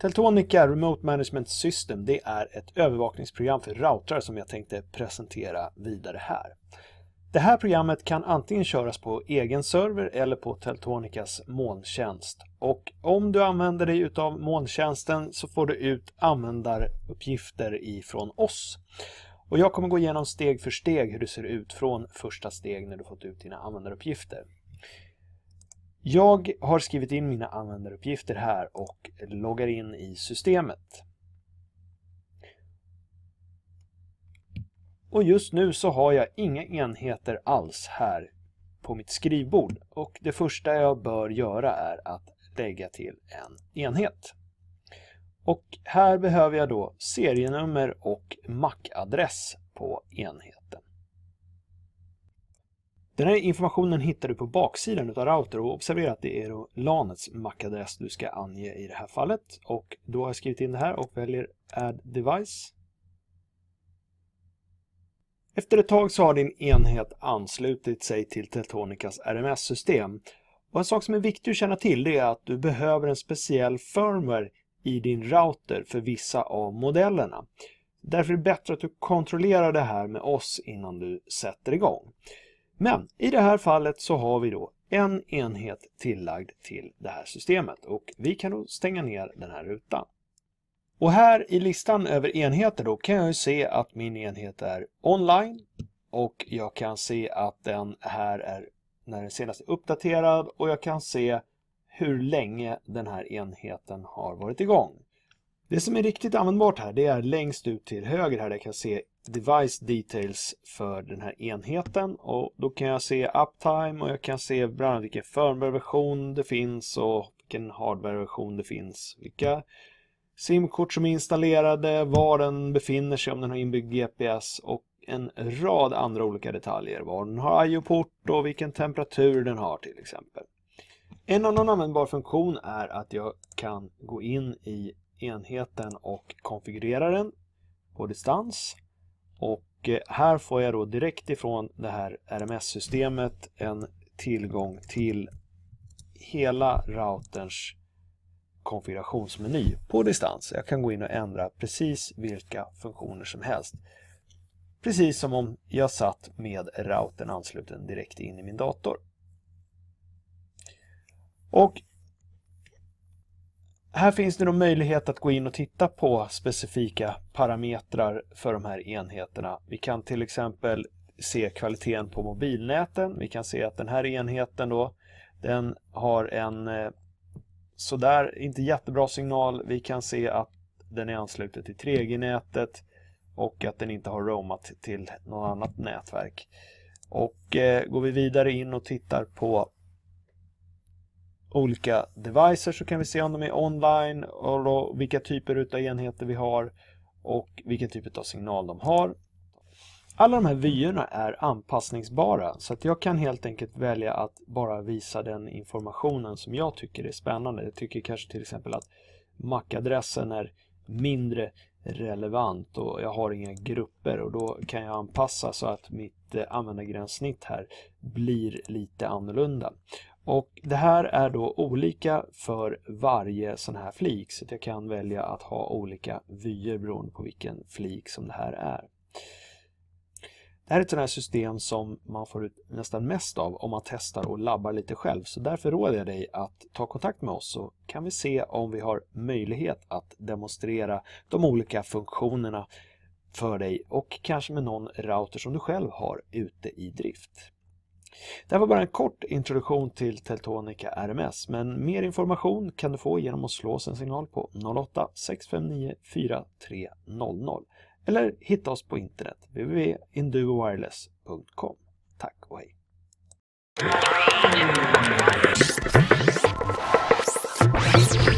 Teltonica Remote Management System det är ett övervakningsprogram för routrar som jag tänkte presentera vidare här. Det här programmet kan antingen köras på egen server eller på Teltonicas molntjänst. Och om du använder dig av molntjänsten så får du ut användaruppgifter ifrån oss. Och jag kommer gå igenom steg för steg hur det ser ut från första steg när du fått ut dina användaruppgifter. Jag har skrivit in mina användaruppgifter här och loggar in i systemet. Och just nu så har jag inga enheter alls här på mitt skrivbord och det första jag bör göra är att lägga till en enhet. Och här behöver jag då serienummer och MAC-adress på enheten. Den här informationen hittar du på baksidan av router och observera att det är då LANets MAC-adress du ska ange i det här fallet. Och då har jag skrivit in det här och väljer Add Device. Efter ett tag så har din enhet anslutit sig till Teltonicas RMS-system. Och En sak som är viktig att känna till är att du behöver en speciell firmware i din router för vissa av modellerna. Därför är det bättre att du kontrollerar det här med oss innan du sätter igång. Men i det här fallet så har vi då en enhet tillagd till det här systemet och vi kan då stänga ner den här rutan. Och här i listan över enheter då kan jag se att min enhet är online och jag kan se att den här är när den senast är uppdaterad och jag kan se hur länge den här enheten har varit igång. Det som är riktigt användbart här det är längst ut till höger här där jag kan se device details för den här enheten och då kan jag se uptime och jag kan se bland annat vilken firmwareversion det finns och vilken hardwareversion det finns. Vilka simkort som är installerade, var den befinner sig om den har inbyggd GPS och en rad andra olika detaljer. Var den har IO-port och vilken temperatur den har till exempel. En annan användbar funktion är att jag kan gå in i enheten och konfigurera den på distans. Och eh, här får jag då direkt ifrån det här RMS-systemet en tillgång till hela routerns konfigurationsmeny på distans. Jag kan gå in och ändra precis vilka funktioner som helst. Precis som om jag satt med routern ansluten direkt in i min dator. Och här finns det någon möjlighet att gå in och titta på specifika parametrar för de här enheterna. Vi kan till exempel se kvaliteten på mobilnäten. Vi kan se att den här enheten då, den har en eh, sådär, inte jättebra signal. Vi kan se att den är ansluten till 3G-nätet och att den inte har roamat till något annat nätverk. Och eh, går vi vidare in och tittar på olika devices så kan vi se om de är online och då vilka typer utav enheter vi har och vilken typ av signal de har. Alla de här vyerna är anpassningsbara så att jag kan helt enkelt välja att bara visa den informationen som jag tycker är spännande. Jag tycker kanske till exempel att MAC-adressen är mindre relevant och jag har inga grupper och då kan jag anpassa så att mitt eh, användargränssnitt här blir lite annorlunda. Och Det här är då olika för varje sån här flik så jag kan välja att ha olika vyer beroende på vilken flik som det här är. Det här är ett sånt här system som man får ut nästan mest av om man testar och labbar lite själv. Så därför råder jag dig att ta kontakt med oss så kan vi se om vi har möjlighet att demonstrera de olika funktionerna för dig och kanske med någon router som du själv har ute i drift. Det här var bara en kort introduktion till Teltonika RMS, men mer information kan du få genom att slå oss en signal på 08-659 4300 eller hitta oss på internet, www.induowireless.com. Tack och hej! Three,